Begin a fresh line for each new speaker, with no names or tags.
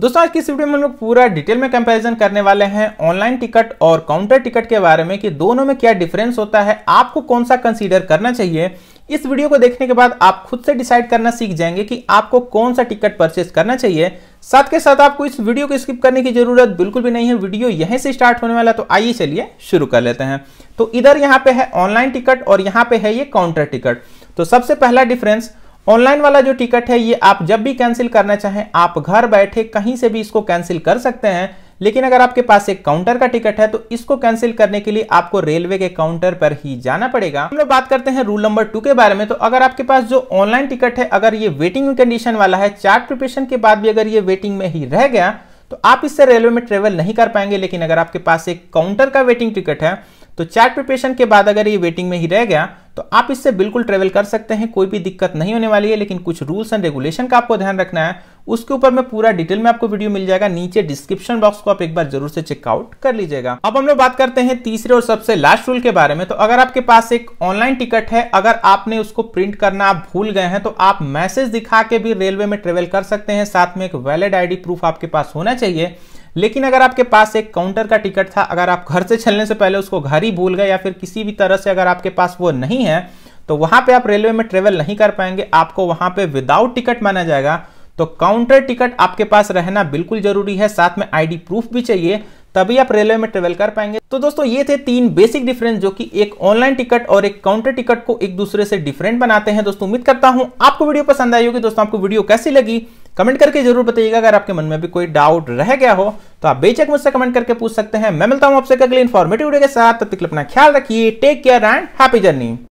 दोस्तों आज की इस वीडियो में हम लोग पूरा डिटेल में कंपैरिजन करने वाले हैं ऑनलाइन टिकट और काउंटर टिकट के बारे में कि दोनों में क्या डिफरेंस होता है आपको कौन सा कंसीडर करना चाहिए इस वीडियो को देखने के बाद आप खुद से डिसाइड करना सीख जाएंगे कि आपको कौन सा टिकट परचेस करना चाहिए साथ के साथ आपको इस वीडियो को स्किप करने की जरूरत बिल्कुल भी नहीं है वीडियो यहीं से स्टार्ट होने वाला तो आइए चलिए शुरू कर लेते हैं तो इधर यहाँ पे है ऑनलाइन टिकट और यहाँ पे है ये काउंटर टिकट तो सबसे पहला डिफरेंस ऑनलाइन वाला जो टिकट है ये आप जब भी कैंसिल करना चाहें आप घर बैठे कहीं से भी इसको कैंसिल कर सकते हैं लेकिन अगर आपके पास एक काउंटर का टिकट है तो इसको कैंसिल करने के लिए आपको रेलवे के काउंटर पर ही जाना पड़ेगा हम लोग बात करते हैं रूल नंबर टू के बारे में तो अगर आपके पास जो ऑनलाइन टिकट है अगर ये वेटिंग कंडीशन वाला है चार्ट प्रिपरेशन के बाद भी अगर ये वेटिंग में ही रह गया तो आप इससे रेलवे में ट्रेवल नहीं कर पाएंगे लेकिन अगर आपके पास एक काउंटर का वेटिंग टिकट है तो चार्ट प्रिपरेशन के बाद अगर ये वेटिंग में ही रह गया तो आप इससे बिल्कुल ट्रेवल कर सकते हैं कोई भी दिक्कत नहीं होने वाली है लेकिन कुछ रूल्स एंड रेगुलेशन का आपको ध्यान रखना है उसके ऊपर मैं पूरा डिटेल में आपको वीडियो मिल जाएगा नीचे डिस्क्रिप्शन बॉक्स को आप एक बार जरूर से चेकआउट कर लीजिएगा अब हम लोग बात करते हैं तीसरे और सबसे लास्ट रूल के बारे में तो अगर आपके पास एक ऑनलाइन टिकट है अगर आपने उसको प्रिंट करना आप भूल गए हैं तो आप मैसेज दिखा के भी रेलवे में ट्रेवल कर सकते हैं साथ में एक वैलिड आईडी प्रूफ आपके पास होना चाहिए लेकिन अगर आपके पास एक काउंटर का टिकट था अगर आप घर से चलने से पहले उसको घर ही भूल गए या फिर किसी भी तरह से अगर आपके पास वो नहीं है तो वहां पे आप रेलवे में ट्रेवल नहीं कर पाएंगे आपको वहां पे विदाउट टिकट माना जाएगा तो काउंटर टिकट आपके पास रहना बिल्कुल जरूरी है साथ में आईडी प्रूफ भी चाहिए तभी आप रेलवे में ट्रेवल कर पाएंगे तो दोस्तों ये थे तीन बेसिक डिफरेंस जो कि एक ऑनलाइन टिकट और एक काउंटर टिकट को एक दूसरे से डिफरेंट बनाते हैं दोस्तों उम्मीद करता हूं आपको वीडियो पसंद आई होगी दोस्तों आपको वीडियो कैसी लगी कमेंट करके जरूर बताइएगा अगर आपके मन में भी कोई डाउट रह गया हो तो आप बेचक मुझसे कमेंट करके पूछ सकते हैं मैं मिलता हूं आपसे अगले इन्फॉर्मेटिव वीडियो के साथ तब तक अपना ख्याल रखिए take care and happy journey